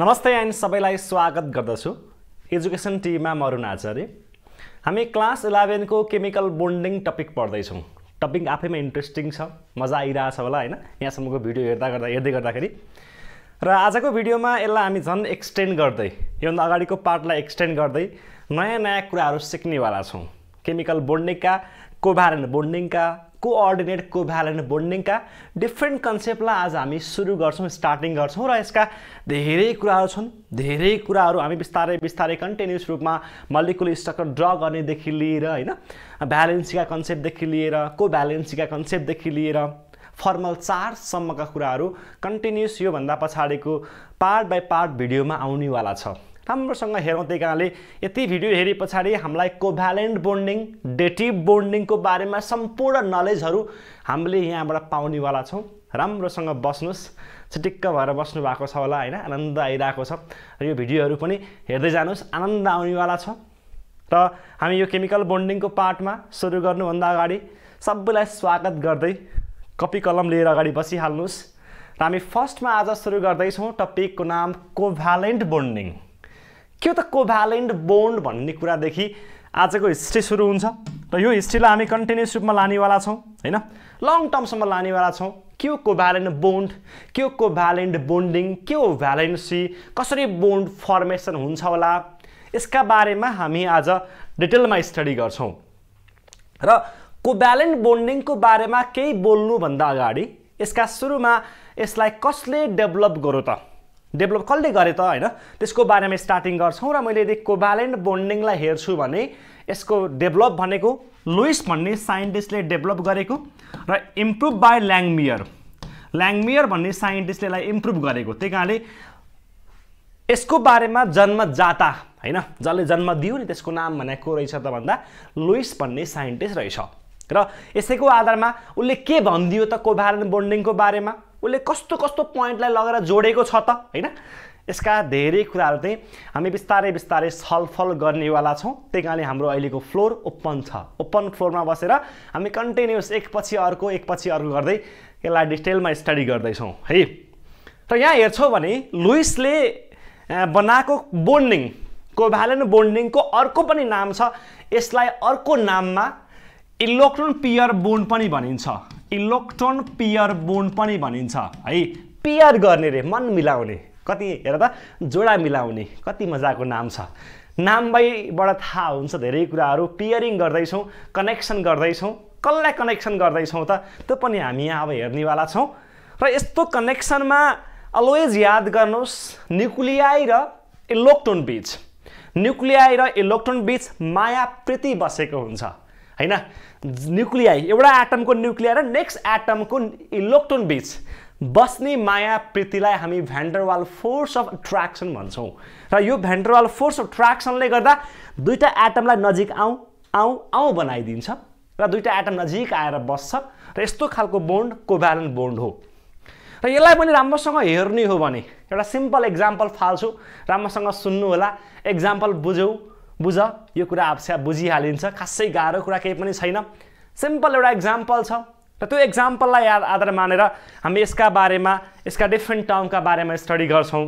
नमस्ते एन्ड सबैलाई स्वागत गर्दछु एजुकेसन टिममा म अरुण आचार्य हामी क्लास इलेभेनको केमिकल बोन्डिङ टपिक पढ्दैछौँ टपिक आफैमा इन्ट्रेस्टिङ छ मजा आइरहेछ होला होइन यहाँसम्मको भिडियो हेर्दा गर्दा हेर्दै गर्दाखेरि र आजको भिडियोमा यसलाई हामी झन् एक्सटेन्ड गर्दै योभन्दा अगाडिको पार्टलाई एक्सटेन्ड गर्दै नयाँ नयाँ कुराहरू सिक्नेवाला छौँ केमिकल बोन्डिङका कोभारेन्ट बोन्डिङका कोअर्डिनेट कोभ्यालेन्ट बोन्डिङका डिफ्रेन्ट कन्सेप्टलाई आज हामी सुरु गर्छौँ स्टार्टिङ गर्छौँ र यसका धेरै कुराहरू छन् धेरै कुराहरू हामी बिस्तारै बिस्तारै कन्टिन्युस रूपमा मलिकुल स्ट्रक्चर ड्र गर्नेदेखि लिएर होइन भ्यालेन्सीका कन्सेप्टदेखि लिएर को भ्यालेन्सीका कन्सेप्टदेखि लिएर फर्मल चार्जसम्मका कुराहरू कन्टिन्युस योभन्दा पछाडिको पार्ट बाई पार्ट भिडियोमा आउनेवाला छ राम्रोसँग हेरौँ त्यही कारणले यति भिडियो हेरे पछाडि हामीलाई कोभ्यालेन्ट बोन्डिङ डेटिभ बोन्डिङको बारेमा सम्पूर्ण नलेजहरू हामीले यहाँबाट पाउनेवाला छौँ राम्रोसँग बस्नुहोस् छिटिक्क भएर बस्नु भएको छ होला होइन आनन्द आइरहेको छ र यो भिडियोहरू पनि हेर्दै जानुहोस् आनन्द आउनेवाला छ र हामी यो केमिकल बोन्डिङको पार्टमा सुरु गर्नुभन्दा अगाडि सबैलाई स्वागत गर्दै कपी कलम लिएर अगाडि बसिहाल्नुहोस् र हामी फर्स्टमा आज सुरु गर्दैछौँ टपिकको नाम कोभ्यालेन्ट बोन्डिङ के त कोभ्यालेन्ट बोन्ड भन्ने कुरादेखि आजको हिस्ट्री सुरु हुन्छ र यो हिस्ट्रीलाई हामी कन्टिन्युस रूपमा लानेवाला छौँ होइन लङ टर्मसम्म लानेवाला छौँ के हो कोभ्यालेन्ट बोन्ड के हो कोभ्यालेन्ट बोन्डिङ के हो भ्यालेन्सी कसरी बोन्ड फर्मेसन हुन्छ होला यसका बारेमा हामी आज डिटेलमा स्टडी गर्छौँ र कोभ्यालेन्ट बोन्डिङको बारेमा केही बोल्नुभन्दा अगाडि यसका सुरुमा यसलाई कसले डेभलप गर्यो त डेभलप कसले गरे त होइन त्यसको बारेमा स्टार्टिङ गर्छौँ र मैले यदि कोभ्यालेन्ट बोन्डिङलाई हेर्छु भने यसको डेभलप भनेको लुइस भन्ने साइन्टिस्टले डेभलप गरेको र इम्प्रुभ बाई ल्याङमियर ल्याङमियर भन्ने साइन्टिस्टले यसलाई इम्प्रुभ गरेको त्यही कारणले यसको बारेमा जन्मजाता होइन जसले जन्म दियो नि त्यसको नाम भनेको को रहेछ त भन्दा लुइस भन्ने साइन्टिस्ट रहेछ र यसैको आधारमा उसले के भनिदियो त कोभ्यालेन्ट बोन्डिङको बारेमा उसले कस्तो कस्तो पोइन्टलाई लगेर जोडेको छ त होइन यसका धेरै कुराहरू चाहिँ हामी बिस्तारै बिस्तारै छलफल गर्नेवाला छौँ त्यही कारणले हाम्रो अहिलेको फ्लोर ओपन छ ओपन फ्लोरमा बसेर हामी कन्टिन्युस एकपछि अर्को एकपछि अर्को गर्दै यसलाई डिटेलमा स्टडी गर्दैछौँ है र यहाँ हेर्छौँ भने लुइसले बनाएको बोन्डिङ कोभ्यालेन्ट बोन्डिङको अर्को पनि नाम छ यसलाई अर्को नाममा इलेक्ट्रोन पियर बोन्ड पनि भनिन्छ इलेक्ट्रोन पियर बोन पनि भनिन्छ है पियर गर्ने रे मन मिलाउने कति हेर त जोडा मिलाउने कति मजाको नाम छ नामबाट थाहा हुन्छ धेरै कुराहरू पेयरिङ गर्दैछौँ कनेक्सन गर्दैछौँ कसलाई कनेक्सन गर्दैछौँ त त्यो पनि हामी यहाँ अब हेर्नेवाला छौँ र यस्तो कनेक्सनमा अलवेज याद गर्नुहोस् न्युक्लियाई र इलेक्ट्रोन बिच न्युक्लियाई र इलेक्ट्रोन बिच माया प्रीति बसेको हुन्छ होइन न्युक्लियाई एउटा एटमको न्युक्लिया र नेक्स्ट एटमको इलेक्ट्रोन बिच बस्ने माया प्रीतिलाई हामी भ्यान्डरवाल फोर्स अफ अट्र्याक्सन भन्छौँ र यो भ्यान्डरवाल फोर्स अफ अट्र्याक्सनले गर्दा दुईवटा एटमलाई नजिक आउँ आउँ आउँ बनाइदिन्छ र दुईवटा एटम नजिक आएर बस्छ र यस्तो खालको बोन्ड कोभ्यालेन्ट बोन्ड हो र यसलाई पनि राम्रोसँग हेर्ने हो भने एउटा सिम्पल इक्जाम्पल फाल्छु राम्रोसँग सुन्नु होला एक्जाम्पल बुझौँ बुझ यो कुरा आफस्या बुझिहालिन्छ खासै गाह्रो कुरा केही पनि छैन सिम्पल एउटा इक्जाम्पल छ र त्यो इक्जाम्पललाई आधार मानेर हामी यसका बारेमा यसका डिफ्रेन्ट टर्मका बारेमा स्टडी गर्छौँ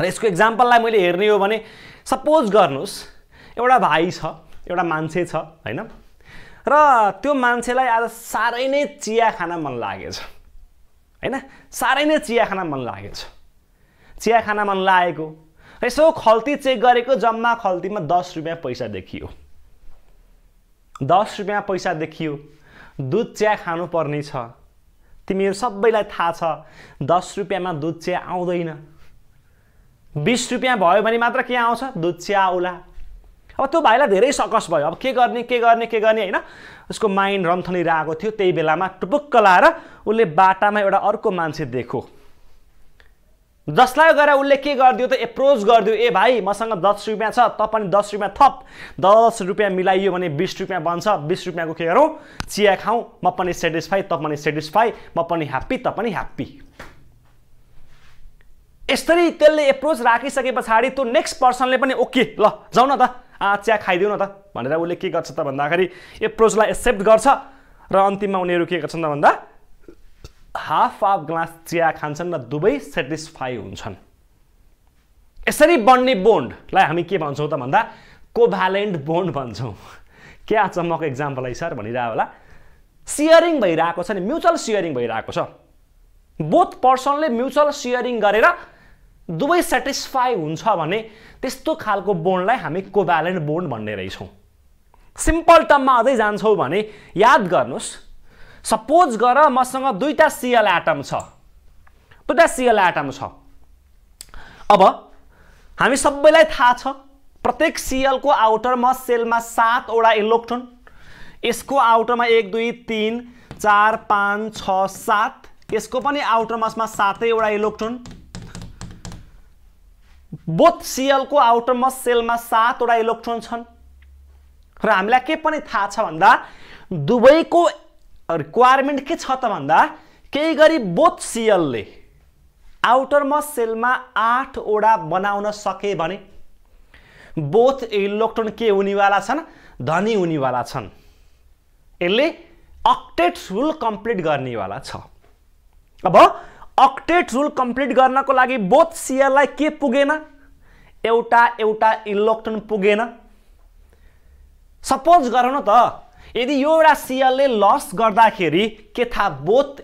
र यसको इक्जाम्पललाई मैले हेर्ने हो भने सपोज गर्नुहोस् एउटा भाइ छ एउटा मान्छे छ होइन र त्यो मान्छेलाई आज साह्रै नै चिया खान मन लागेछ होइन साह्रै नै चिया खान मन लागेछ चिया खान मन लागेको यसो खल्ती चेक गरेको जम्मा खल्तीमा दस रुपियाँ पैसा देखियो दस रुपियाँ पैसा देखियो दुध चिया खानुपर्ने छ तिमीहरू सबैलाई थाहा छ दस रुपियाँमा दुध चिया आउँदैन बिस रुपियाँ भयो भने मात्र के आउँछ दुध चिया आउला अब त्यो भाइलाई धेरै सकस भयो अब के गर्ने के गर्ने के गर्ने होइन उसको माइन्ड रम्थलिरहेको थियो त्यही बेलामा टुपुक्क लाएर उसले बाटामा एउटा अर्को मान्छे देखो जसलाई गएर उसले के गरिदियो त एप्रोच गरिदियो ए भाइ मसँग दस रुपियाँ छ त पनि दस रुपियाँ थप दस रुपियाँ मिलाइयो भने बिस रुपियाँ बन्छ बिस रुपियाँको के गरौँ चिया खाउँ म पनि सेटिस्फाई त पनि सेटिस्फाई म पनि ह्याप्पी त पनि ह्याप्पी यसरी त्यसले एप्रोच राखिसके पछाडि त्यो नेक्स्ट पर्सनले पनि ओके ल जाउँ न त आ चिया खाइदेऊ न त भनेर उसले के गर्छ त भन्दाखेरि एप्रोचलाई एक्सेप्ट गर्छ र अन्तिममा उनीहरू के गर्छन् त भन्दा हाफ हाफ ग्लास चिया खान्छन् र दुवै सेटिस्फाई हुन्छन् यसरी बन्ने बोन्डलाई हामी के भन्छौँ त भन्दा कोभ्यालेन्ट बोन्ड भन्छौँ के अचम्मको एक्जाम्पल है सर भनिरहेको होला सेयरिङ भइरहेको छ नि म्युचुअल सेयरिङ भइरहेको छ बोथ पर्सनले म्युचुअल सेयरिङ गरेर दुवै सेटिस्फाई हुन्छ भने त्यस्तो खालको बोन्डलाई हामी कोभ्यालेन्ट बोन्ड भन्ने रहेछौँ सिम्पल टर्ममा अझै जान्छौँ भने याद गर्नुहोस् सपोज गर मसँग दुईवटा सिएल एटम छ दुईवटा सिएल एटम छ अब हामी सबैलाई थाहा छ प्रत्येक सिएलको आउटरमा सेलमा सातवटा इलेक्ट्रोन यसको आउटरमा एक दुई तिन चार पाँच छ सात यसको पनि आउटर मसमा सातैवटा इलेक्ट्रोन बोथ सिएलको आउटर मस सेलमा सातवटा इलेक्ट्रोन छन् र हामीलाई के पनि थाहा छ भन्दा दुबईको रिक्वायरमेन्ट के छ त भन्दा केही गरी बोथ सिएलले आउटरमस्ट सेलमा आठवटा बनाउन सके भने बोथ इलेक्ट्रोन के हुनेवाला छन् धनी हुनेवाला छन् यसले अक्टेट रुल कम्प्लिट गर्नेवाला छ अब अक्टेट रुल कम्प्लिट गर्नको लागि बोथ सिएललाई के पुगेन एउटा एउटा इलेक्ट्रोन पुगेन सपोज गरौँ न त यदि यो एउटा सिएलले लस गर्दाखेरि के थाहा बोथ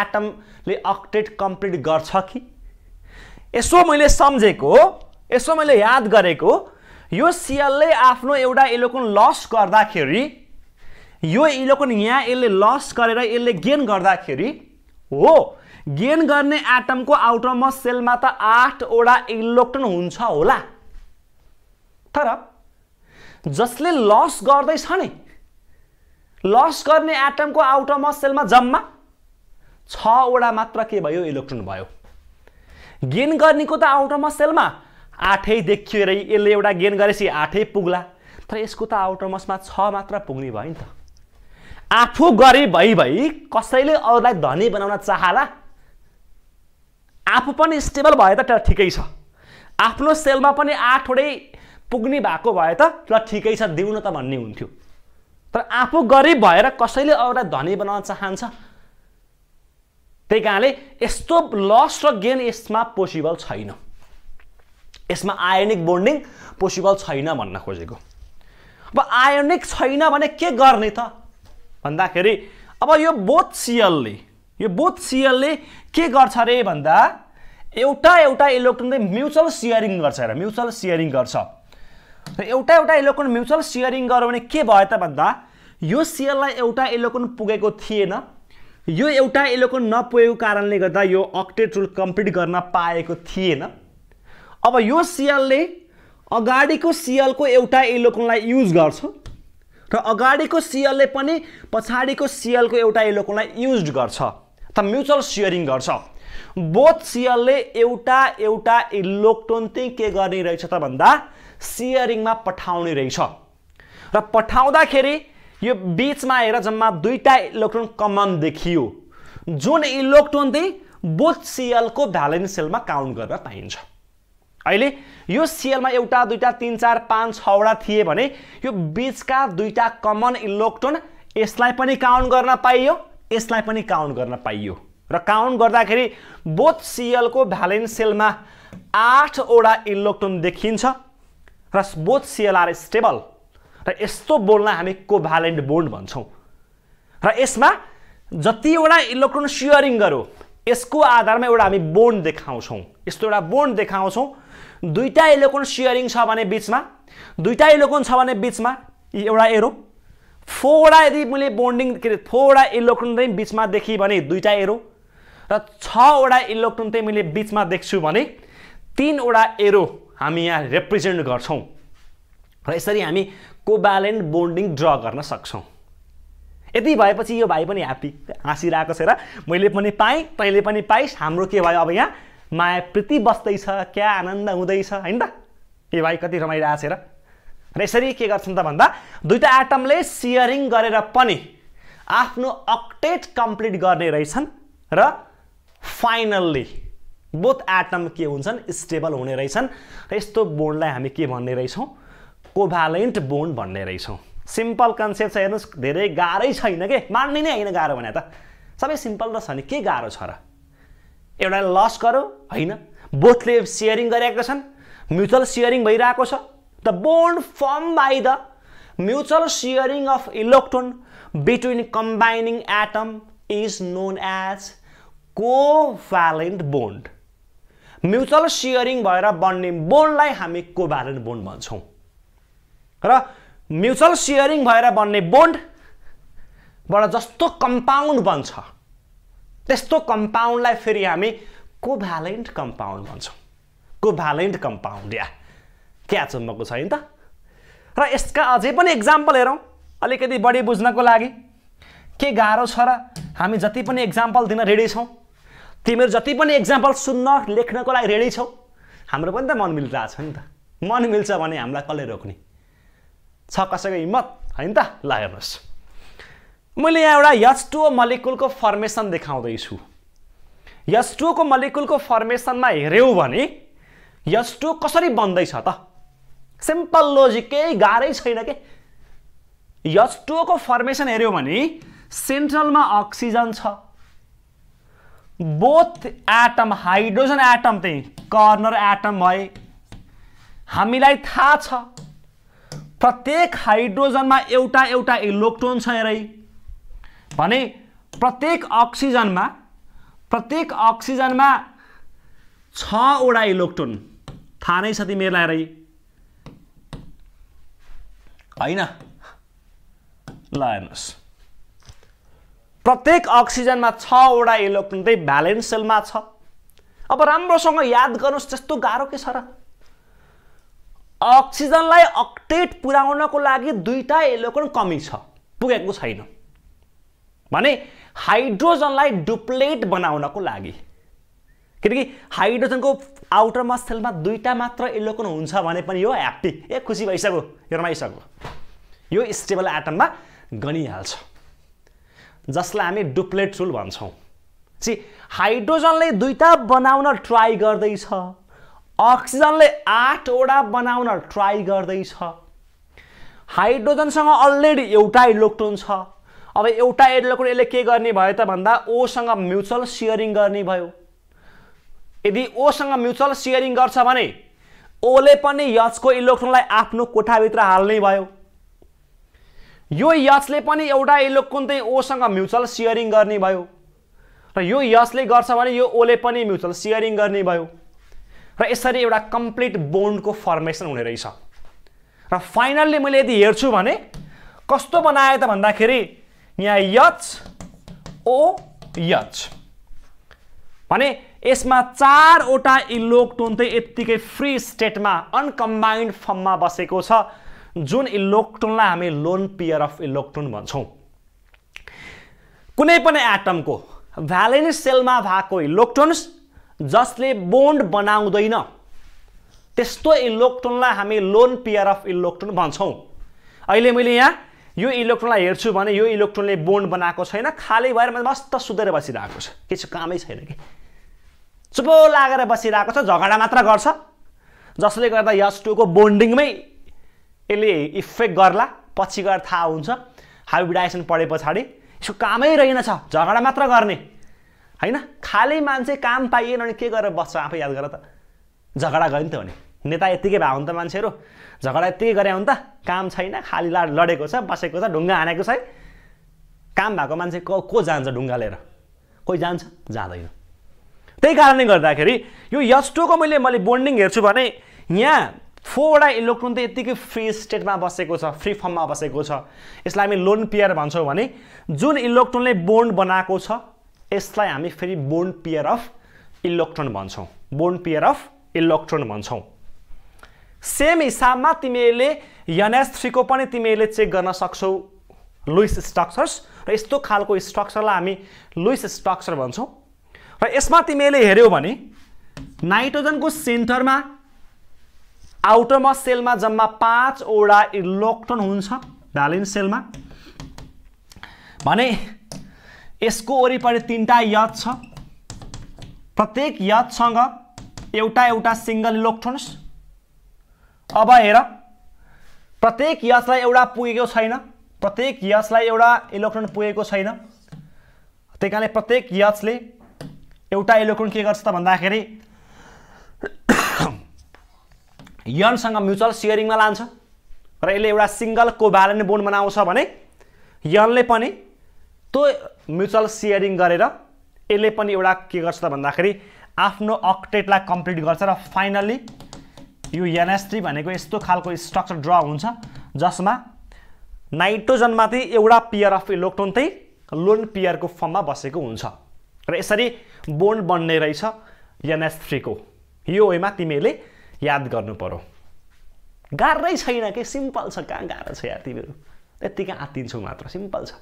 एटमले अक्टेट कम्प्लिट गर्छ कि यसो मैले सम्झेको यसो मैले याद गरेको यो सिएलले आफ्नो एउटा इलेक्ट्रोन लस गर्दाखेरि यो इलेक्ट्रोन यहाँ यसले लस गरेर यसले गेन गर्दाखेरि हो गेन गर्ने एटमको आउटरमा सेलमा त आठवटा इलेक्ट्रोन हुन्छ होला तर जसले लस गर्दैछ नि लस गर्ने एटमको आउटर मसेलमा जम्मा छवटा मात्र के भयो इलेक्ट्रोन भयो गेन गर्नेको त आउटर मसेलमा आठै देखियो अरे यसले एउटा गेन गरेपछि आठै पुग्ला तर यसको त आउटर मसमा छ मात्र पुग्ने भयो नि त आफू गरे भई भई कसैले अरूलाई धनी बनाउन चाहला आफू पनि स्टेबल भए त ठिकै छ आफ्नो सेलमा पनि आठवटै पुग्ने भएको भए त ल ठिकै छ दिउन त भन्ने हुन्थ्यो तर आफू गरिब भएर कसैले अरूलाई धनी बनाउन चाहन्छ त्यही कारणले यस्तो लस र गेन यसमा पोसिबल छैन यसमा आयोनिक बोन्डिङ पोसिबल छैन भन्न खोजेको अब आयोनिक छैन भने के गर्ने त भन्दाखेरि अब यो बोथ सियलले यो बोथ सियलले के गर्छ अरे भन्दा एउटा एउटा इलेक्ट्रोनले म्युचुअल सियरिङ गर्छ र म्युचुअल सियरिङ गर्छ र एउटा एउटा इलेक्ट्रोन म्युचुअल सेयरिङ गर्यो भने के भयो त भन्दा यो सेयरलाई एउटा इलेक्ट्रोन पुगेको थिएन यो एउटा इलेक्ट्रोन नपुगेको कारणले गर्दा यो अक्टेट रुल कम्प्लिट गर्न पाएको थिएन अब यो सियलले अगाडिको सियलको एउटा इलेक्ट्रोनलाई युज गर्छ र अगाडिको सियलले पनि पछाडिको सियलको एउटा इलेक्ट्रोनलाई युज गर्छ त म्युचुअल सेयरिङ गर्छ बोथ सियलले एउटा एउटा इलेक्ट्रोन चाहिँ के गर्ने रहेछ त भन्दा सियरिङमा पठाउने रहेछ र पठाउँदाखेरि यो बिचमा आएर जम्मा दुईवटा इलेक्ट्रोन कमन देखियो जुन इलेक्ट्रोन चाहिँ बोथ सिएलको भ्यालेन्स सेलमा काउन्ट गर्न पाइन्छ अहिले यो सिएलमा एउटा दुईवटा तिन चार पाँच छवटा थिए भने यो बिचका दुईवटा कमन इलेक्ट्रोन यसलाई पनि काउन्ट गर्न पाइयो यसलाई पनि काउन्ट गर्न पाइयो र काउन्ट गर्दाखेरि बोथ सिएलको भ्यालेन्स सेलमा आठवटा इलेक्ट्रोन देखिन्छ र बोथ सिएलआर स्टेबल र यस्तो बोन्डलाई हामी कोभ्यालेन्ट बोन्ड भन्छौँ र यसमा जतिवटा इलेक्ट्रोन सियरिङ गर्यो यसको आधारमा एउटा हामी बोन्ड देखाउँछौँ यस्तो एउटा बोन्ड देखाउँछौँ दुईवटा इलेक्ट्रोन सियरिङ छ भने बिचमा दुईवटा इलेक्ट्रोन छ भने बिचमा एउटा एरो फोरवटा यदि मैले बोन्डिङ के अरे फोरवटा इलेक्ट्रोन चाहिँ बिचमा देखेँ भने दुईवटा एरो र छवटा इलेक्ट्रोन चाहिँ मैले बिचमा देख्छु भने तिनवटा एरो हामी यहाँ रिप्रेजेन्ट गर्छौँ र यसरी हामी कोभ्यालेन्ट बोन्डिङ ड्र गर्न सक्छौँ यति भएपछि यो भाइ पनि ह्याप्पी हाँसिरहेको छ र मैले पनि पाएँ तैँले पनि पाइस् हाम्रो के भयो अब यहाँ माया प्रीति बस्दैछ क्या आनन्द हुँदैछ होइन त ए भाइ कति रमाइरहेको छ र र यसरी के गर्छन् त भन्दा दुईवटा एटमले सियरिङ गरेर पनि आफ्नो अक्टेट कम्प्लिट गर्ने रहेछन् र फाइनल्ली बोथ एटम के हुन्छन् स्टेबल हुने रहेछन् र यस्तो बोन्डलाई हामी के भन्ने रहेछौँ कोभालेन्ट बोन्ड भन्ने रहेछौँ सिम्पल कन्सेप्ट छ हेर्नुहोस् धेरै गाह्रै छैन के मान्ने नै होइन गाह्रो भने त सबै सिम्पल त छ नि के गाह्रो छ र एउटा लस गर्यो होइन बोथले सेयरिङ गरेका छन् म्युचुअल सेयरिङ भइरहेको छ the bond form by the mutual sharing of electron between combining atom is known as valent bond mutual sharing भएर बन्ने बोन्डलाई हामी कोभ्यालेन्ट बोन्ड भन्छौँ र म्युचुअल सियरिङ भएर बन्ने बोन्डबाट जस्तो कम्पाउन्ड बन्छ त्यस्तो कम्पाउन्डलाई फेरि हामी कोभ्यालेन्ट कम्पाउन्ड भन्छौँ कोभ्यालेन्ट कम्पाउन्ड या क्या चुम्बकको छैन त र यसका अझै पनि एक्जाम्पल हेरौँ अलिकति बढी बुझ्नको लागि के गाह्रो छ र हामी जति पनि एक्जाम्पल दिन रेडी छौँ तिमीहरू जति पनि इक्जाम्पल सुन्न लेख्नको लागि रेडी छौ हाम्रो पनि त मन मिलिरहेको छ नि त मन मिल्छ भने हामीलाई कसले रोक्ने छ कसैको हिम्मत होइन त ल हेर्नुहोस् मैले यहाँ एउटा यस टुओ मलिकुलको फर्मेसन देखाउँदैछु यस टुको मलिकुलको फर्मेसनमा हेऱ्यौँ भने यस टु कसरी बन्दैछ त सिम्पल लोजिक केही गाह्रै छैन के यस टुको फर्मेसन हेऱ्यौँ भने सेन्ट्रलमा अक्सिजन छ बोथ एटम हाइड्रोजन एटम चाहिँ कर्नर एटम भए हामीलाई थाहा छ प्रत्येक हाइड्रोजनमा एउटा एउटा इलेक्ट्रोन छ हेरै भने प्रत्येक अक्सिजनमा प्रत्येक अक्सिजनमा छवटा इलेक्ट्रोन थाहा नै छ तिमीहरूलाई हेरै होइन ल हेर्नुहोस् प्रत्येक अक्सिजनमा छवटा इलेक्ट्रोन चाहिँ भ्यालेन्स सेलमा छ अब राम्रोसँग याद गर्नुहोस् त्यस्तो गाह्रो के छ र अक्सिजनलाई अक्टेट पुर्याउनको लागि दुईवटा इलेक्ट्रोन कमी छ पुगेको छैन भने हाइड्रोजनलाई डुप्लेट बनाउनको लागि किनकि हाइड्रोजनको आउटरमा सेलमा दुईवटा मात्र इलेक्ट्रोन हुन्छ भने पनि यो ह्याप्पी ए खुसी भइसक्यो रमाइसक्यो यो स्टेबल एटममा गनिहाल्छ जसलाई हामी डुप्लेट रुल भन्छौँ सी हाइड्रोजनले दुईवटा बनाउन ट्राई गर्दैछ अक्सिजनले आठवटा बनाउन ट्राई गर्दैछ हाइड्रोजनसँग अलरेडी एउटा इलेक्ट्रोन छ अब एउटा इलेक्ट्रोन यसले के गर्ने भयो त भन्दा ओसँग म्युचुअल सेयरिङ गर्ने भयो यदि ओसँग म्युचुअल सेयरिङ गर्छ भने ओले पनि यचको इलेक्ट्रोनलाई आफ्नो कोठाभित्र हाल्ने भयो यो यसले पनि एउटा कुन चाहिँ ओसँग म्युचुअल सेयरिङ गर्ने भयो र यो यसले गर्छ भने यो ओले पनि म्युचुअल सेयरिङ गर्ने भयो र यसरी एउटा कम्प्लिट बोन्डको फर्मेसन हुने रहेछ र फाइनल्ली मैले यदि हेर्छु भने कस्तो बनाएँ त भन्दाखेरि यहाँ यच ओ यच भने यसमा चारवटा इलोक्टोन चाहिँ यत्तिकै फ्री स्टेटमा अनकम्बाइन्ड फर्ममा बसेको छ जुन इलेक्ट्रोनलाई हामी लोन पियर अफ इलेक्ट्रोन भन्छौँ कुनै पनि एटमको भ्यालेन्स सेलमा भएको इलेक्ट्रोन्स जसले बोन्ड बनाउँदैन त्यस्तो इलेक्ट्रोनलाई हामी लोन पियर अफ इलेक्ट्रोन भन्छौँ अहिले मैले यहाँ यो इलेक्ट्रोनलाई हेर्छु भने यो इलेक्ट्रोनले बोन्ड बनाएको छैन खाली भएर मस्त सुधेर बसिरहेको छ केही कामै छैन कि चुपो लागेर बसिरहेको छ झगडा मात्र गर्छ जसले गर्दा यस टूको बोन्डिङमै यसले इफेक्ट गर्ला पछि गएर थाहा हुन्छ हाइब्रिडाइजेसन पढे पछाडि यसको कामै रहेनछ झगडा मात्र गर्ने होइन खालि मान्छे काम पाइएन भने के गरेर बस्छ आफै याद गर त झगडा गयो नि त भने नेता यत्तिकै हो नि त मान्छेहरू झगडा यत्तिकै गरे हो नि त काम छैन खालि ला लडेको छ बसेको छ ढुङ्गा हानेको छ है काम भएको मान्छे को को जान्छ ढुङ्गा लिएर कोही जान्छ जाँदैन त्यही कारणले गर्दाखेरि यो यस्तोको मैले मैले बोन्डिङ हेर्छु भने यहाँ फोरवटा इलेक्ट्रोन त यत्तिकै फ्री स्टेटमा बसेको छ फ्री फर्ममा बसेको छ यसलाई हामी लोन पियर भन्छौँ भने जुन इलेक्ट्रोनले बोन्ड बनाएको छ यसलाई हामी फेरि बोन्ड पियर अफ इलेक्ट्रोन भन्छौँ बोन्ड पियर अफ इलेक्ट्रोन भन्छौँ सेम हिसाबमा तिमीहरूले यनएस थ्रीको पनि तिमीहरूले चेक गर्न सक्छौ लुइस स्ट्रक्चर्स र यस्तो खालको स्ट्रक्चरलाई हामी लुइस स्ट्रक्चर भन्छौँ र यसमा तिमीहरूले हेऱ्यौ भने नाइट्रोजनको सेन्टरमा आउटरमा सेलमा जम्मा पाँचवटा इलेक्ट्रोन हुन्छ भ्यालेन्स सेलमा भने यसको वरिपरि तिनवटा यद छ प्रत्येक यदसँग एउटा एउटा सिङ्गल इलेक्ट्रोन्स अब हेर प्रत्येक यसलाई एउटा पुगेको छैन प्रत्येक यसलाई एउटा इलेक्ट्रोन पुगेको छैन त्यही कारणले प्रत्येक यसले एउटा इलेक्ट्रोन के गर्छ त भन्दाखेरि यनसँग म्युचुअल सेयरिङमा लान्छ र यसले एउटा सिङ्गल कोभ्यालेन्ट बोन्ड बनाउँछ भने यनले पनि त्यो म्युचुअल सेयरिङ गरेर यसले पनि एउटा के गर्छ त भन्दाखेरि आफ्नो अक्टेटलाई कम्प्लिट गर्छ र फाइनल्ली यो एनएस थ्री भनेको यस्तो खालको स्ट्रक्चर ड्र हुन्छ जसमा नाइट्रोजनमाथि एउटा पियर अफ इलेक्ट्रोन चाहिँ लोन पियरको फर्ममा बसेको हुन्छ र यसरी बोन्ड बन्ने रहेछ एनएस थ्रीको यो वेमा तिमीहरूले याद गर्नु पर्यो गाह्रै छैन कि सिम्पल छ कहाँ गाह्रो छ यार तिमीहरू त्यत्तिकै आत्तिन्छौँ मात्र सिम्पल छ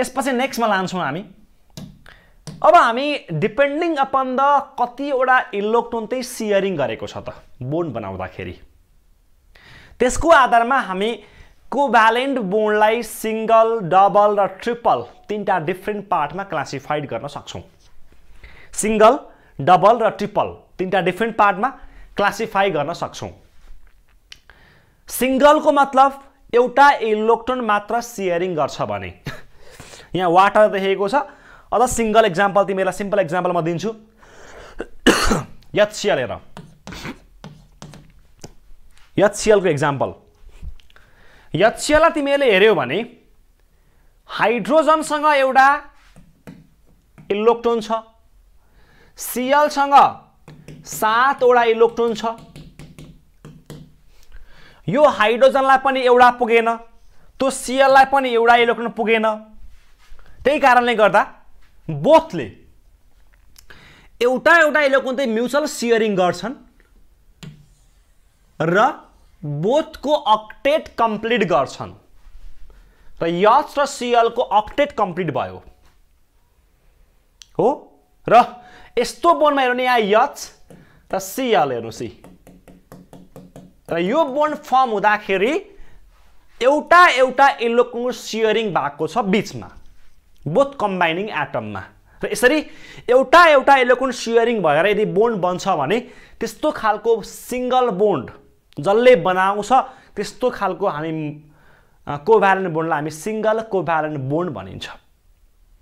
यसपछि नेक्स्टमा लान्छौँ हामी अब हामी डिपेन्डिङ अपन द कतिवटा इलेक्ट्रोन चाहिँ सियरिङ गरेको छ त बोन्ड बनाउँदाखेरि त्यसको आधारमा हामी कोभ्यालेन्ट बोन्डलाई सिङ्गल डबल र ट्रिपल तिनवटा डिफ्रेन्ट पार्टमा क्लासिफाइड गर्न सक्छौँ सिङ्गल डबल र ट्रिपल तिनवटा डिफ्रेन्ट पार्टमा क्लासिफाई गर्न सक्छौँ सिङ्गलको मतलब एउटा इलेक्ट्रोन मात्र सेयरिङ गर्छ भने यहाँ वाटर देखेको छ अब सिङ्गल इक्जाम्पल तिमीहरूलाई सिम्पल इक्जाम्पल म दिन्छु यचसिएल हेर यचसिएलको इक्जाम्पल यचसिएललाई तिमीहरूले हेऱ्यौ भने हाइड्रोजनसँग एउटा इलेक्ट्रोन छ सिएलसँग सातवटा इलेक्ट्रोन छ यो हाइड्रोजनलाई पनि एउटा पुगेन त्यो सिएललाई पनि एउटा इलेक्ट्रोन पुगेन त्यही कारणले गर्दा बोथले एउटा एउटा इलेक्ट्रोन चाहिँ म्युचुअल सियरिङ गर्छन् र बोथको अक्टेट कम्प्लिट गर्छन् र यच र सिएलको अक्टेट कम्प्लिट भयो हो र यस्तो बोनमा हेर्नु यहाँ यच र सी हाल हेर्नु सी र यो बोन्ड फर्म हुँदाखेरि एउटा एउटा इलेक्ट्रोनको सियरिङ भएको छ बिचमा बोथ कम्बाइनिङ एटममा र यसरी एउटा एउटा इलेक्ट्रोन सियरिङ भएर यदि बोन्ड बन्छ भने त्यस्तो खालको सिङ्गल बोन्ड जसले बनाउँछ त्यस्तो खालको हामी कोभ्यालेन्ट बोन्डलाई हामी सिङ्गल कोभ्यालेन्ट बोन्ड भनिन्छ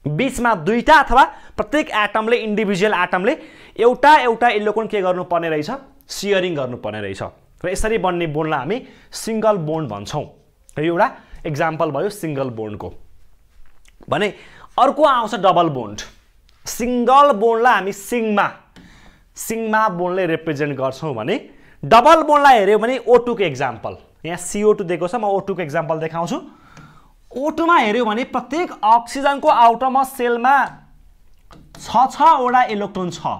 बिचमा दुईवटा अथवा प्रत्येक एटमले इन्डिभिजुअल एटमले एउटा एउटा इलेक्ट्रोन के गर्नुपर्ने रहेछ सियरिङ गर्नुपर्ने रहेछ र यसरी बन्ने बोन्डलाई हामी सिङ्गल बोन्ड भन्छौँ यो एउटा इक्जाम्पल भयो सिङ्गल बोन्डको भने अर्को आउँछ डबल बोन्ड सिङ्गल बोन्डलाई हामी सिङमा सिङमा बोन्डले रिप्रेजेन्ट गर्छौँ भने डबल बोन्डलाई हेऱ्यौँ भने ओटुको एक्जाम्पल यहाँ सिओ दिएको छ म ओटुको एक्जाम्पल देखाउँछु ओटोमा हेऱ्यो भने प्रत्येक अक्सिजनको आउटमा सेलमा छ छवटा इलेक्ट्रोन छ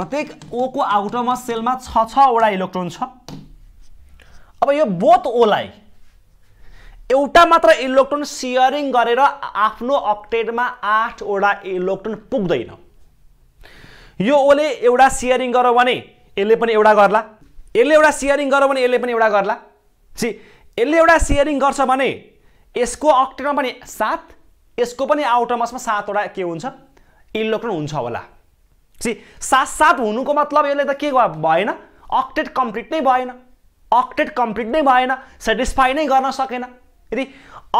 प्रत्येक ओको आउटमा सेलमा छ छवटा इलेक्ट्रोन छ अब यो बोथ ओलाई एउटा मात्र इलेक्ट्रोन सेयरिङ गरेर आफ्नो अप्टेटमा आठवटा इलेक्ट्रोन पुग्दैन यो ओले एउटा सेयरिङ गर्यो भने यसले पनि एउटा गर्ला यसले एउटा सेयरिङ गर्यो भने यसले पनि एउटा गर्ला छि यसले एउटा सेयरिङ गर्छ भने यसको अक्टेटमा पनि सात यसको पनि आउटमसमा सातवटा के हुन्छ इलेक्ट्रोन हुन्छ होला सी सात सात हुनुको मतलब यसले त के भएन अक्टेट कम्प्लिट नै भएन अक्टेट कम्प्लिट नै भएन सेटिस्फाई नै गर्न सकेन यदि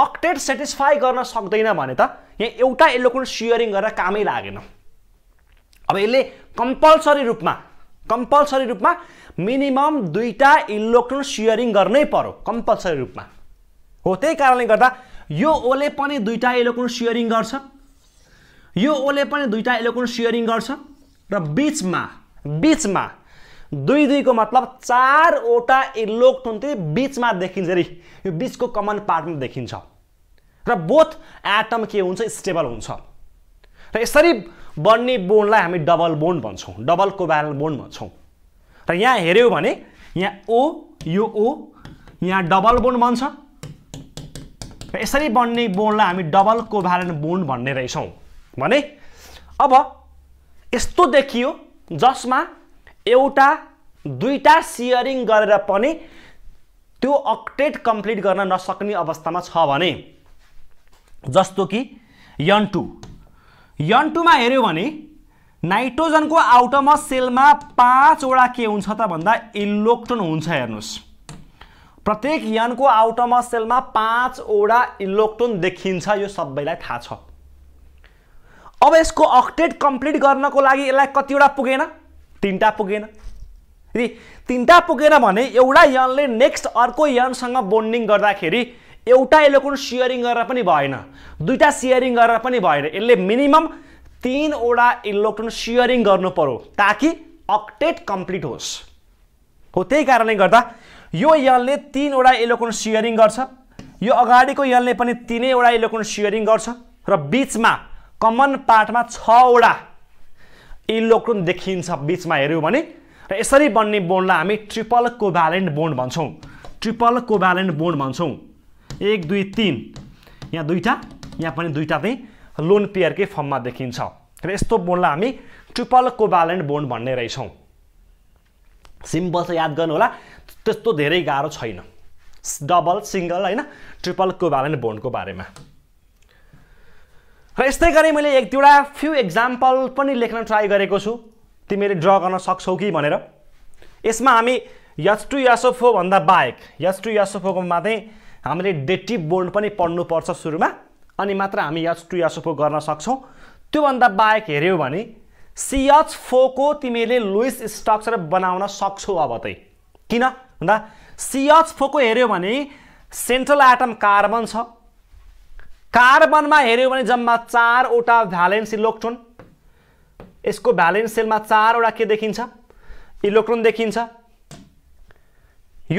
अक्टेट सेटिस्फाई गर्न सक्दैन भने त यहाँ एउटा इलेक्ट्रोन सियरिङ गरेर कामै लागेन अब यसले कम्पलसरी रूपमा कम्पलसरी रूपमा मिनिमम दुईवटा इलेक्ट्रोन सेयरिङ गर्नै पर्यो कम्पलसरी रूपमा हो त्यही कारणले गर्दा यो ओले पनि दुईवटा इलेक्ट्रोन सेयरिङ गर्छ यो ओले पनि दुईवटा इलेक्ट्रोन सेयरिङ गर्छ र बिचमा बिचमा दुई दुईको मतलब चारवटा इलेक्ट्रोन चाहिँ बिचमा देखिन्छ अरे यो बिचको कमन पार्टमा देखिन्छ र बोथ एटम के हुन्छ स्टेबल हुन्छ र यसरी बन्ने बोनलाई हामी डबल बोन भन्छौँ डबल कोभाल बोन भन्छौँ र यहाँ हेऱ्यौँ भने यहाँ ओ यो ओ यहाँ डबल बोन भन्छ र यसरी बन्ने बोनलाई हामी डबल कोभालन बोन भन्ने रहेछौँ भने अब यस्तो देखियो जसमा एउटा दुईवटा सियरिङ गरेर पनि त्यो अक्टेट कम्प्लिट गर्न नसक्ने अवस्थामा छ भने जस्तो कि यन टू यन टूमा हेऱ्यो भने नाइट्रोजनको आउटमस सेलमा पाँचवटा के हुन्छ त भन्दा इलेक्ट्रोन हुन्छ हेर्नुहोस् प्रत्येक यनको आउटमस सेलमा पाँचवटा इलेक्ट्रोन देखिन्छ यो सबैलाई थाहा छ अब यसको अक्टेट कम्प्लिट गर्नको लागि यसलाई कतिवटा पुगेन तिनवटा पुगेन यदि तिनवटा पुगेन भने एउटा यनले नेक्स्ट अर्को यनसँग बोन्डिङ गर्दाखेरि एउटा इलेक्ट्रोन सेयरिङ गरेर पनि भएन दुईवटा सेयरिङ गरेर पनि भएन यसले मिनिमम तिनवटा इलेक्ट्रोन सेयरिङ गर्नु पर्यो ताकि अक्टेट कम्प्लिट होस् हो त्यही कारणले गर्दा यो यलले तिनवटा इलेक्ट्रोन सेयरिङ गर्छ यो अगाडिको यलले पनि तिनैवटा इलेक्ट्रोन सेयरिङ गर्छ र बिचमा कमन पार्टमा छवटा इलेक्ट्रोन देखिन्छ बिचमा हेऱ्यौँ भने र यसरी बन्ने बोन्डलाई हामी ट्रिपल कोभ्यालेन्ट बोन्ड भन्छौँ ट्रिपल कोभ्यालेन्ट बोन्ड भन्छौँ एक दुई तिन यहाँ दुईवटा यहाँ पनि दुईवटा चाहिँ लोन पेयरकै फर्ममा देखिन्छ र यस्तो बोन्डलाई हामी ट्रिपल ब्यालेन्ट बोन्ड भन्ने रहेछौँ सिम्पल छ याद गर्नु होला त्यस्तो धेरै गाह्रो छैन डबल सिङ्गल होइन ट्रिपल ब्यालेन्ट बोन्डको बारेमा र यस्तै गरी मैले एक दुईवटा फ्यु इक्जाम्पल पनि लेख्न ट्राई गरेको छु तिमीले ड्र गर्न सक्छौ कि भनेर यसमा हामी यस टु यसोफो भन्दा बाहेक यस टु यसोफोकोमा चाहिँ हामीले डेटिभ बोर्ड पनि पढ्नुपर्छ सुरुमा अनि मात्र हामी यच टु यच फोर गर्न सक्छौँ त्योभन्दा बाहेक हेऱ्यौ भने सिएच फोको तिमीले लुइस स्ट्रक्चर बनाउन सक्छौ अब त किन भन्दा सिएच फोको हेऱ्यौ भने सेन्ट्रल एटम कार्बन छ कार्बनमा हेऱ्यौ भने जम्मा चारवटा भ्यालेन्स इलेक्ट्रोन यसको भ्यालेन्स सेलमा चारवटा के देखिन्छ इलेक्ट्रोन देखिन्छ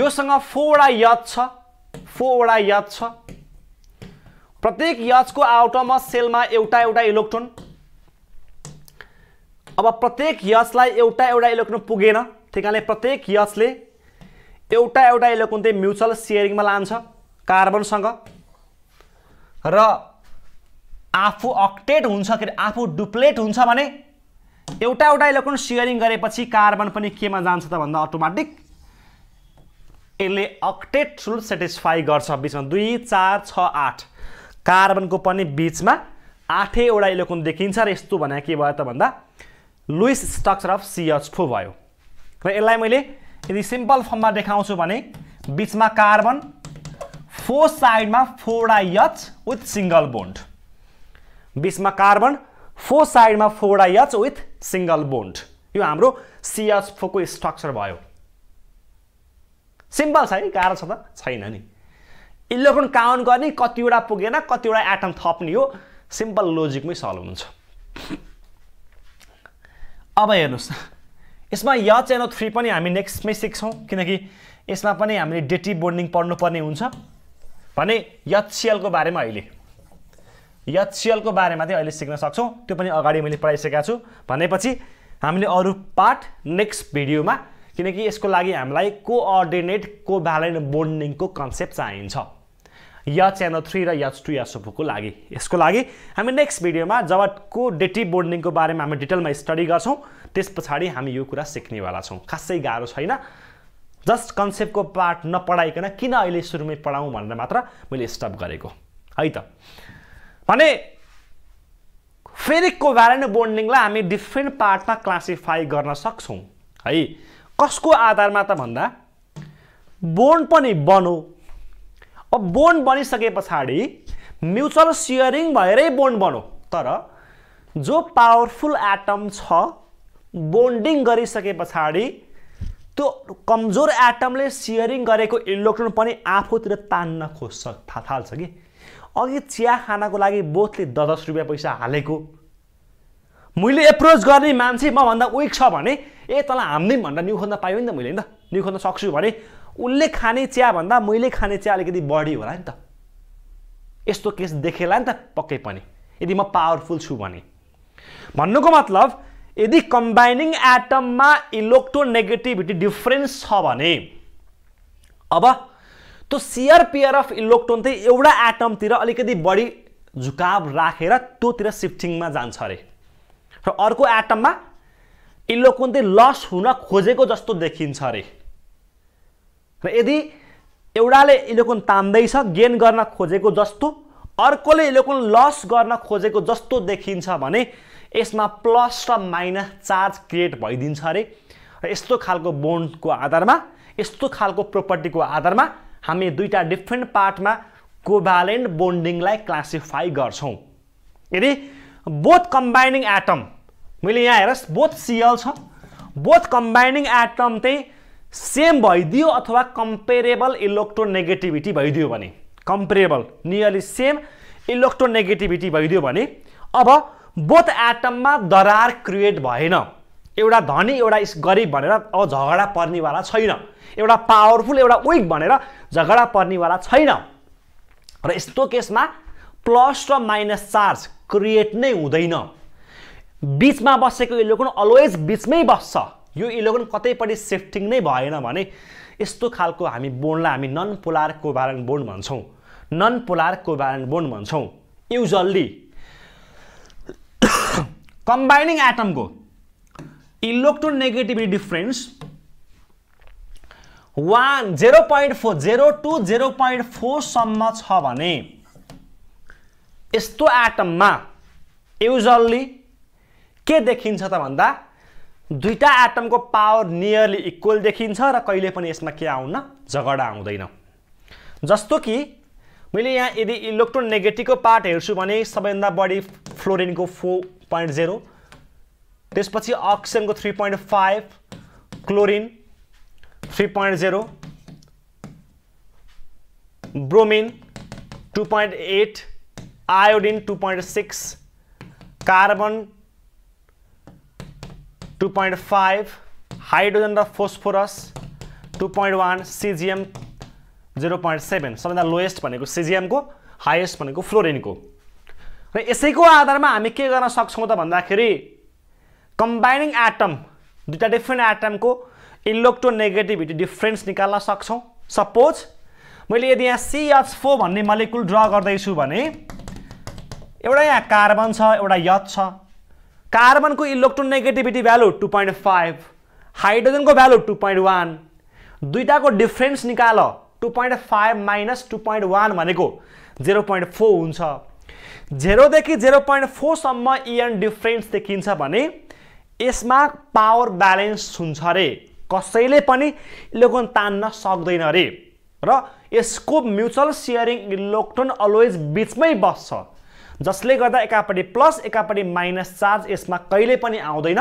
योसँग फोरवटा यच छ फोरवटा यच छ प्रत्येक यचको आउटरमा सेलमा एउटा एउटा इलेक्ट्रोन अब प्रत्येक यचलाई एउटा एउटा इलेक्ट्रोन पुगेन त्यही कारणले प्रत्येक यचले एउटा एउटा इलेक्ट्रोन चाहिँ म्युचुअल सेयरिङमा लान्छ कार्बनसँग र आफू अक्टेट हुन्छ के अरे आफू डुप्लेट हुन्छ भने एउटा एउटा इलेक्ट्रोन सेयरिङ गरेपछि कार्बन पनि केमा जान्छ त भन्दा अटोमेटिक यसले अक्टेट रुल सेटिस्फाई गर्छ बिचमा दुई चार छ आठ कार्बनको पनि बिचमा आठैवटा इलेक्ट्रोन देखिन्छ र यस्तो भने के भयो त भन्दा लुइस स्ट्रक्चर अफ सिएच फो भयो र यसलाई मैले यदि सिम्पल फर्ममा देखाउँछु भने बिचमा कार्बन फोर साइडमा फोरवटा यच विथ सिङ्गल बोन्ड बिचमा कार्बन फोर साइडमा फोरवटा यच विथ सिङ्गल बोन्ड यो हाम्रो सिएच फोको स्ट्रक्चर भयो सिम्पल छ है गाह्रो छ त छैन नि इलेक्ट्रोन काउन्ट गर्ने कतिवटा पुगेन कतिवटा एटम थप्ने हो सिम्पल लोजिकमै सल्भ हुन्छ अब हेर्नुहोस् न यसमा यचएनओ थ्री पनि हामी नेक्स्टमै सिक्छौँ किनकि यसमा पनि हामीले डेटी बोन्डिङ पढ्नुपर्ने हुन्छ भने यचसिएलको बारेमा अहिले यचसिएलको बारेमा चाहिँ अहिले सिक्न सक्छौँ त्यो पनि अगाडि मैले पढाइसकेको छु भनेपछि हामीले अरू पार्ट नेक्स्ट भिडियोमा किनकि यसको लागि हामीलाई कोअर्डिनेट कोभ्यालेन्ट बोन्डिङको कन्सेप्ट चाहिन्छ या च्यानल थ्री र या टू या सोफोको लागि यसको लागि हामी नेक्स्ट भिडियोमा जब को कोडेटिभ बोन्डिङको बारेमा हामी डिटेलमा स्टडी गर्छौँ त्यस पछाडि हामी यो कुरा सिक्नेवाला छौँ खासै गाह्रो छैन जस्ट कन्सेप्टको पार्ट नपढाइकन किन अहिले सुरुमै पढाउँ भनेर मात्र मैले स्टप गरेको है त भने फेरि कोभ्यालेन्ट बोन्डिङलाई हामी डिफ्रेन्ट पार्टमा क्लासिफाई गर्न सक्छौँ है कसको आधारमा त भन्दा बोन्ड पनि बनो अब बोन्ड बनिसके पछाडि म्युचुअल सियरिङ भएरै बोन्ड बनो तर जो पावरफुल एटम छ बोन्डिङ गरिसके पछाडि त्यो कमजोर एटमले सियरिङ गरेको इलेक्ट्रोन पनि आफूतिर तान्न खोज्छ थाहा थाल्छ कि अघि चिया खानको लागि बोथले दस दस रुपियाँ पैसा हालेको मैले एप्रोच गर्ने मान्छे मभन्दा विक छ भने ए तँलाई हामी भनेर न्यु खोज्न पायो नि त मैले नि त न्यु खोज्न सक्छु भने उसले खाने चियाभन्दा मैले खाने चिया अलिकति बढी होला नि त यस्तो केस देखेला नि त पक्कै पनि यदि म पावरफुल छु भने भन्नुको मतलब यदि कम्बाइनिङ एटममा इलेक्ट्रोनेगेटिभिटी डिफ्रेन्स छ भने अब त्यो सियर पेयर अफ इलेक्ट्रोन चाहिँ एउटा एटमतिर अलिकति बढी झुकाव राखेर त्योतिर सिफ्टिङमा जान्छ अरे र अर्को एटममा चाहिँ लस हुन खोजेको जस्तो देखिन्छ अरे र यदि एउटाले इलेक्ट्रोन तान्दैछ गेन गर्न खोजेको जस्तो अर्कोले इलेक्ट्रोन लस गर्न खोजेको जस्तो देखिन्छ भने यसमा प्लस र माइनस चार्ज क्रिएट भइदिन्छ अरे र यस्तो खालको बोन्डको आधारमा यस्तो खालको प्रोपर्टीको आधारमा हामी दुईवटा डिफ्रेन्ट पार्टमा कोभ्यालेन्ट बोन्डिङलाई क्लासिफाई गर्छौँ यदि बोथ कम्बाइनिङ एटम मैले यहाँ हेरोस् बोथ सिएल छ बोथ कम्बाइनिङ एटम चाहिँ सेम भइदियो अथवा कम्पेरेबल इलेक्ट्रोनेगेटिभिटी भइदियो भने कम्पेरेबल नियरली सेम इलेक्ट्रोनेगेटिभिटी भइदियो भने अब बोथ एटममा दरार क्रिएट भएन एउटा धनी एउटा गरिब भनेर अब झगडा पर्नेवाला छैन एउटा पावरफुल एउटा विक भनेर झगडा पर्नेवाला छैन र यस्तो केसमा प्लस र माइनस चार्ज क्रिएट नै हुँदैन बिचमा बसेको इलेक्ट्रोन अलवेज बिचमै बस्छ यो इलेक्ट्रोन कतैपट्टि सिफ्टिङ नै भएन भने यस्तो खालको हामी बोन्डलाई हामी नन पोलार कोभारेन्ट बोन्ड भन्छौँ नन पोलार कोभारेन्ट बोन्ड भन्छौँ युजल्ली कम्बाइनिङ एटमको electronegativity difference one zero point four zero two zero point फोरसम्म छ भने यस्तो एटममा युजल्ली के देखिन्छ त भन्दा दुईवटा एटमको पावर नियरली इक्वल देखिन्छ र कहिले पनि यसमा के आउन झगडा आउँदैन जस्तो कि मैले यहाँ यदि इलेक्ट्रोन नेगेटिभको पार्ट हेर्छु भने सबैभन्दा बढी फ्लोरिनको फोर पोइन्ट जेरो त्यसपछि अक्सिजनको three point five chlorine three point zero bromine two point eight iodine two point six carbon two point five hydrogen र phosphorus two point one caesium zero point seven सबैभन्दा lowest भनेको सिजिएमको highest भनेको फ्लोरिनको र यसैको आधारमा हामी के गर्न सक्छौँ त भन्दाखेरि कम्बाइनिङ एटम दुइटा डिफ्रेन्ट एटमको इलेक्ट्रोनेगेटिभिटी डिफ्रेन्स निकाल्न सक्छौँ सपोज मैले यदि यहाँ सिएच फोर भन्ने मलिकुल ड्र गर्दैछु भने एउटा यहाँ कार्बन छ एउटा यच छ कार्बनको electronegativity value two point five हाइड्रोजनको भ्यालु टु पोइन्ट वान दुइटाको डिफ्रेन्स निकाल two point five minus two point one भनेको जेरो पोइन्ट फोर हुन्छ जेरोदेखि जेरो पोइन्ट फोरसम्म इएन डिफ्रेन्स देखिन्छ भने यसमा पावर ब्यालेन्स हुन्छ अरे कसैले पनि इलेक्ट्रोन तान्न सक्दैन अरे र यसको म्युचुअल सेयरिङ इलेक्ट्रोन अलवेज बिचमै बस्छ जसले गर्दा एकापट्टि प्लस एकापट्टि माइनस चार्ज यसमा कहिले पनि आउँदैन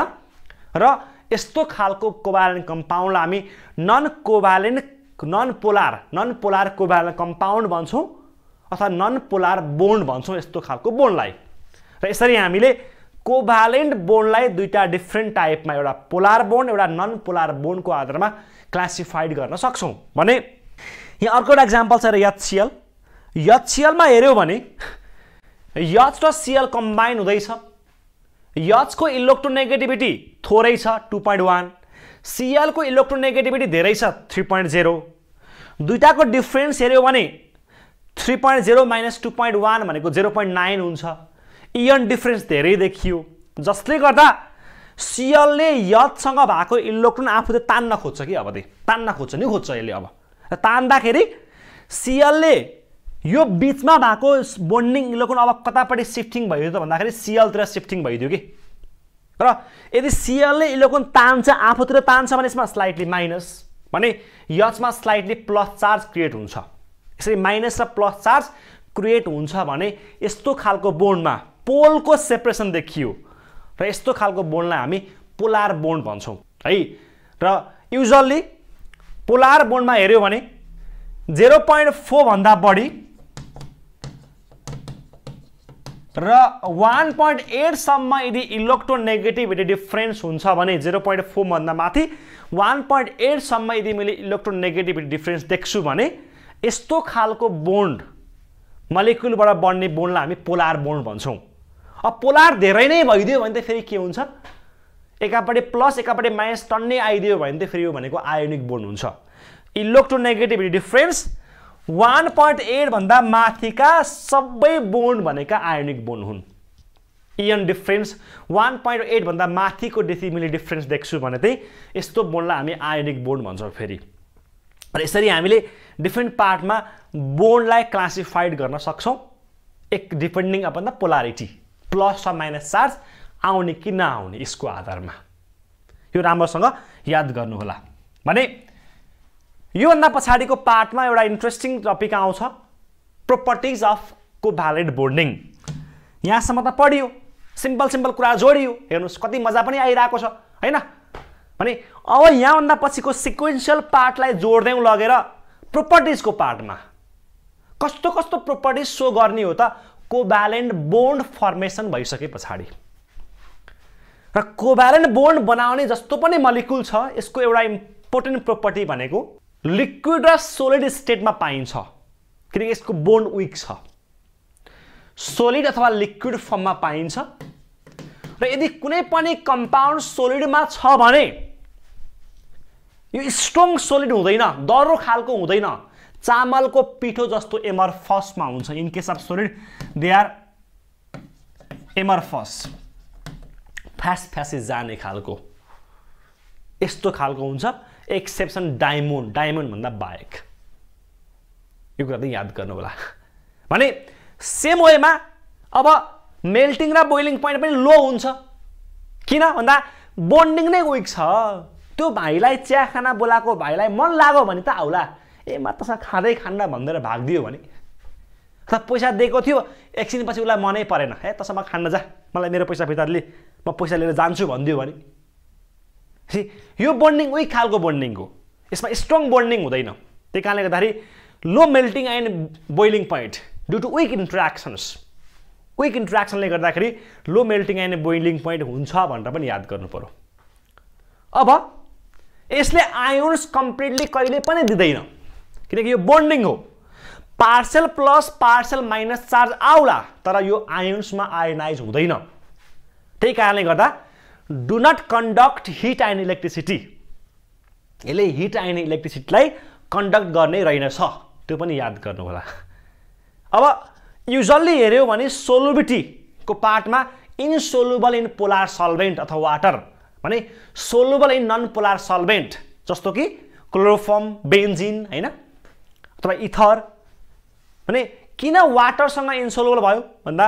र यस्तो खालको कोभालेन कम्पाउन्डलाई हामी non covalent non polar non polar covalent compound भन्छौँ अथवा नन पोलार बोन्ड भन्छौँ यस्तो खालको बोन्डलाई र यसरी हामीले कोभालेन्ट बोन्डलाई दुईवटा डिफ्रेन्ट टाइपमा एउटा पोलार बोन्ड एउटा नन पोलार बोन्डको आधारमा क्लासिफाइड गर्न सक्छौँ भने यहाँ अर्को एउटा इक्जाम्पल छ र यचसिएल यचसिएलमा हेऱ्यौँ भने यच र सिएल कम्बाइन हुँदैछ यचको इलेक्ट्रोनेगेटिभिटी थोरै छ टु पोइन्ट वान सिएलको इलेक्ट्रोनेगेटिभिटी धेरै छ थ्री पोइन्ट जेरो दुइटाको डिफ्रेन्स हेऱ्यो भने three point zero minus two point one भनेको जेरो पोइन्ट नाइन हुन्छ इयन डिफ्रेन्स धेरै देखियो जसले गर्दा सिएलले यचसँग भएको इलेक्ट्रोन आफूले तान्न खोज्छ कि अब त्यही तान्न खोज्छ नि खोज्छ यसले अब तान्दाखेरि सिएलले यो बिचमा भएको बोन्डिङ इलेक्ट्रोन अब कतापट्टि सिफ्टिङ भइदियो त भन्दाखेरि सिएलतिर सिफ्टिङ भइदियो कि र यदि सिएलले इलेक्ट्रोन तान्छ आफूतिर तान्छ भने यसमा स्लाइटली माइनस भने यचमा स्लाइटली प्लस चार्ज क्रिएट हुन्छ यसरी माइनस र प्लस चार्ज क्रिएट हुन्छ भने यस्तो खालको बोन्डमा पोलको सेपरेसन देखियो र यस्तो खालको बोन्डलाई हामी पोलार बोन्ड भन्छौँ है र युजल्ली पोलार बोन्डमा हेऱ्यो भने जेरो पोइन्ट फोरभन्दा बढी र 1.8 पोइन्ट एटसम्म यदि इलेक्ट्रोनेगेटिभिटी डिफ्रेन्स हुन्छ भने जिरो पोइन्ट फोरभन्दा माथि वान पोइन्ट एटसम्म यदि मैले इलेक्ट्रोनेगेटिभिटी डिफ्रेन्स देख्छु भने यस्तो खालको बोन्ड मलिकुलबाट बढ्ने बोन्डलाई हामी पोलार बोन्ड भन्छौँ अब पोलार धेरै नै भइदियो भने त फेरि के हुन्छ एकापट्टि प्लस एकापट्टि माइनस टन्नै आइदियो भने त फेरि यो भनेको आयोनिक बोन्ड हुन्छ इलेक्ट्रोनेगेटिभिटी डिफ्रेन्स वान पोइन्ट एटभन्दा माथिका सबै बोन्ड भनेका आयोनिक बोन्ड हुन् इयन डिफ्रेन्स वान पोइन्ट एटभन्दा माथिको डेसिमिली डिफ्रेन्स देख्छु भने चाहिँ यस्तो बोन्डलाई हामी आयोनिक बोन्ड भन्छौँ फेरि र यसरी हामीले डिफ्रेन्ट पार्टमा बोन्डलाई क्लासिफाइड गर्न सक्छौँ एक depending upon the polarity plus र माइनस चार्ज आउने कि नआउने यसको आधारमा यो राम्रोसँग याद गर्नुहोला भने योभन्दा पछाडिको पार्टमा एउटा इन्ट्रेस्टिङ टपिक आउँछ properties of covalent bonding यहाँसम्म त पढियो सिम्पल सिम्पल कुरा जोडियो हेर्नुहोस् कति मजा पनि आइरहेको छ होइन भने अब यहाँभन्दा पछिको सिक्वेन्सियल पार्टलाई जोड्दै लगेर प्रोपर्टिजको पार्टमा कस्तो कस्तो प्रोपर्टिज सो गर्ने हो त कोभ्यालेन्ट बोन्ड फर्मेसन भइसके पछाडि र कोभ्यालेन्ट बोन्ड बनाउने जस्तो पनि मलिकुल छ यसको एउटा इम्पोर्टेन्ट प्रोपर्टी भनेको लिक्विड र सोलिड स्टेटमा पाइन्छ किनकि यसको बोन विक छ सोलिड अथवा लिक्विड फर्ममा पाइन्छ र यदि कुनै पनि कम्पाउन्ड सोलिडमा छ भने यो स्ट्रङ सोलिड हुँदैन दह्रो खालको हुँदैन चामलको पिठो जस्तो एमरफसमा हुन्छ in case of solid they are amorphous फ्यास फ्यासी जाने खालको यस्तो खालको हुन्छ एक्सेप्सन डायमोन्ड डायमोन्डभन्दा बाहेक यो कुरा चाहिँ याद गर्नु होला भने सेम वेमा अब मेल्टिङ र बोइलिङ पोइन्ट पनि लो हुन्छ किन भन्दा बोन्डिङ नै विक छ त्यो भाइलाई चिया खाना बोलाएको भाइलाई मन लाग्यो भने त आउला ए मात्र खाँदै खान्न भनेर भागिदियो भने त पैसा दिएको थियो एकछिनपछि उसलाई मनै परेन ए तसम्म खान्न जा मलाई मेरो पैसा फिर्ताले म पैसा लिएर जान्छु भनिदियो भने यो बन्डिङ उही खालको बन्डिङ हो यसमा स्ट्रङ बन्डिङ हुँदैन त्यही कारणले गर्दाखेरि low melting and boiling point due to weak interactions weak इन्ट्रेक्सनले गर्दाखेरि low melting and boiling point हुन्छ भनेर पनि याद गर्नु पऱ्यो अब यसले आयोन्स कम्प्लिटली कहिले पनि दिँदैन किनकि यो बन्डिङ हो partial plus partial minus charge आउला तर यो आयोन्समा आयोनाइज हुँदैन त्यही कारणले गर्दा do not conduct heat and electricity यसले हिट एन्ड इलेक्ट्रिसिटीलाई कन्डक्ट गर्ने रहेनछ त्यो पनि याद गर्नु होला अब युजल्ली हेऱ्यौँ भने सोलुबिटीको पार्टमा इनसोलुबल इन पोलार सल्भेन्ट अथवा वाटर भने soluble in non polar solvent जस्तो कि क्लोरोफर्म बेन्जिन होइन अथवा इथर भने किन वाटरसँग इन्सोलुबल भयो भन्दा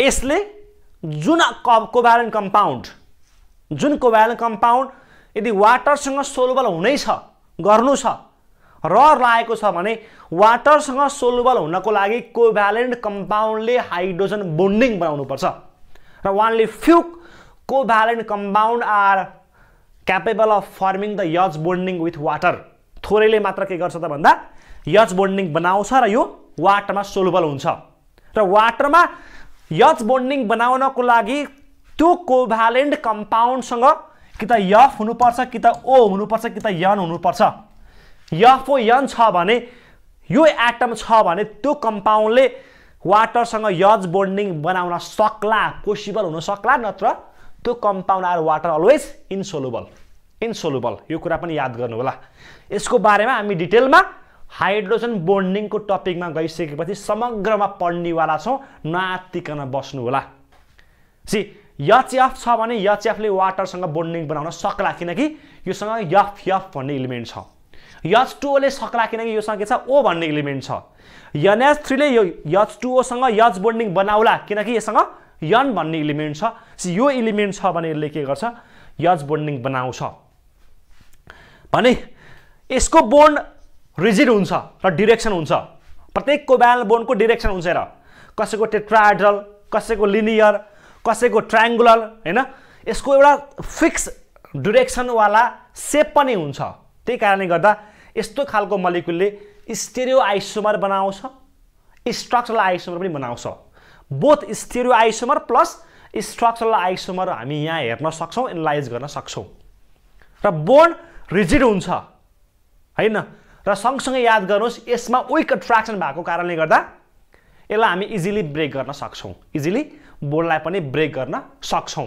यसले जुन कोभ्यालेन्ट कम्पाउन्ड जुन कोभ्यालेन्ट कम्पाउन्ड यदि वाटरसँग सोलुबल हुनै छ गर्नु छ र लागेको छ भने वाटरसँग सोलुबल हुनको लागि कोभ्यालेन्ट कम्पाउन्डले हाइड्रोजन बोन्डिङ बनाउनुपर्छ र वानले few covalent compound are capable of forming the H bonding with water थोरैले मात्र के गर्छ त भन्दा यज बोन्डिङ बनाउँछ र यो वाटरमा सोलुबल हुन्छ र वाटरमा यच बोन्डिङ बनाउनको लागि त्यो कोभ्यालेन्ट कम्पाउन्डसँग कि त यफ हुनुपर्छ कि त ओ हुनुपर्छ कि त यन हुनुपर्छ यफ ओ यन छ भने यो एटम छ भने त्यो कम्पाउन्डले वाटरसँग यज बोन्डिङ बनाउन सक्ला पोसिबल हुन सक्ला नत्र त्यो compound are water always insoluble insoluble यो कुरा पनि याद गर्नु होला यसको बारेमा हामी डिटेलमा हाइड्रोजन बोन्डिङको टपिकमा गइसकेपछि समग्रमा पढ्नेवाला छौँ नआत्तिकन बस्नुहोला सी यचएफ छ भने यचएफले वाटरसँग बोन्डिङ बनाउन सक्ला किनकि योसँग यफ यफ भन्ने इलिमेन्ट छ यच टुओले सक्ला किनकि योसँग के छ ओ भन्ने इलिमेन्ट छ यनएच थ्रीले यो यच टुओसँग यच बोन्डिङ बनाउला किनकि यससँग यन भन्ने इलिमेन्ट छ यो इलिमेन्ट छ भने यसले के गर्छ यच बोन्डिङ बनाउँछ भने यसको बोन्ड रिजिड हुन्छ र डिरेक्सन हुन्छ प्रत्येक कोब्याल बोनको डिरेक्सन हुन्छ र कसैको टेट्राएड्रल कसैको लिनियर कसैको ट्राइङ्गुलर होइन यसको एउटा फिक्स डिरेक्सनवाला सेप पनि हुन्छ त्यही कारणले गर्दा यस्तो खालको मलिकुलले स्टेरियो आइसोमर बनाउँछ स्ट्रक्चरल आइसोमर पनि बनाउँछ both stereo isomer plus structural isomer हामी यहाँ हेर्न सक्छौँ एनालाइज गर्न सक्छौँ र बोन रिजिड हुन्छ होइन र सँगसँगै याद गर्नुहोस् यसमा विक अट्र्याक्सन भएको कारणले गर्दा यसलाई हामी इजिली ब्रेक गर्न सक्छौँ इजिली बोर्डलाई पनि ब्रेक गर्न सक्छौँ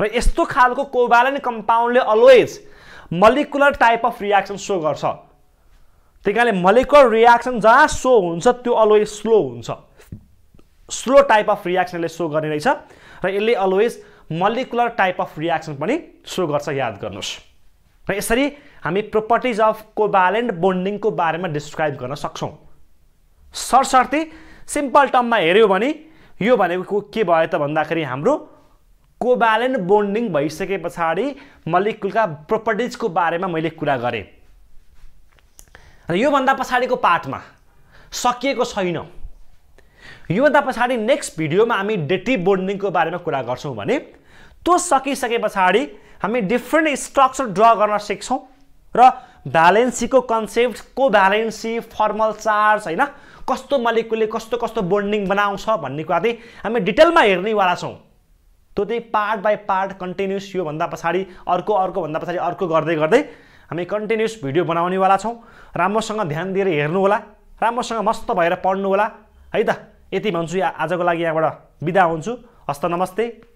र यस्तो खालको कोभालेन्ट कम्पाउन्डले always molecular type of reaction show गर्छ त्यही कारणले मलिकुलर रियाक्सन जहाँ सो हुन्छ त्यो अलवेज स्लो हुन्छ स्लो टाइप अफ रियाक्सनले सो गर्ने रहेछ र यसले always molecular type of reaction पनि सो गर्छ याद गर्नुहोस् र यसरी हामी प्रोपर्टिज अफ कोभ्यालेन्ट बोन्डिङको बारेमा डिस्क्राइब गर्न सक्छौँ सरसर्ती सिम्पल टर्ममा हेऱ्यौँ भने यो भनेको के भयो त भन्दाखेरि हाम्रो कोभ्यालेन्ट बोन्डिङ भइसके पछाडि मलिकुलका प्रोपर्टिजको बारेमा मैले कुरा गरेँ र योभन्दा पछाडिको पार्टमा सकिएको छैन योभन्दा पछाडि नेक्स्ट भिडियोमा हामी डेटी बोन्डिङको बारेमा कुरा गर्छौँ भने त्यो सकिसके पछाडि हामी डिफ्रेन्ट स्ट्रक्चर ड्र गर्न सिक्छौँ र भ्यालेन्सीको कन्सेप्ट को भ्यालेन्सी फर्मल चार्ज होइन कस्तो मलिकुलले कस्तो कस्तो बोन्डिङ बनाउँछ भन्ने कुरा चाहिँ हामी डिटेलमा हेर्नेवाला छौँ त्यो चाहिँ पार्ट बाई पार्ट कन्टिन्युस योभन्दा पछाडि अर्को अर्कोभन्दा पछाडि अर्को गर्दै गर्दै हामी कन्टिन्युस भिडियो बनाउनेवाला छौँ राम्रोसँग ध्यान दिएर हेर्नु होला राम्रोसँग मस्त भएर पढ्नु होला है त यति भन्छु आजको लागि यहाँबाट बिदा हुन्छु हस्त नमस्ते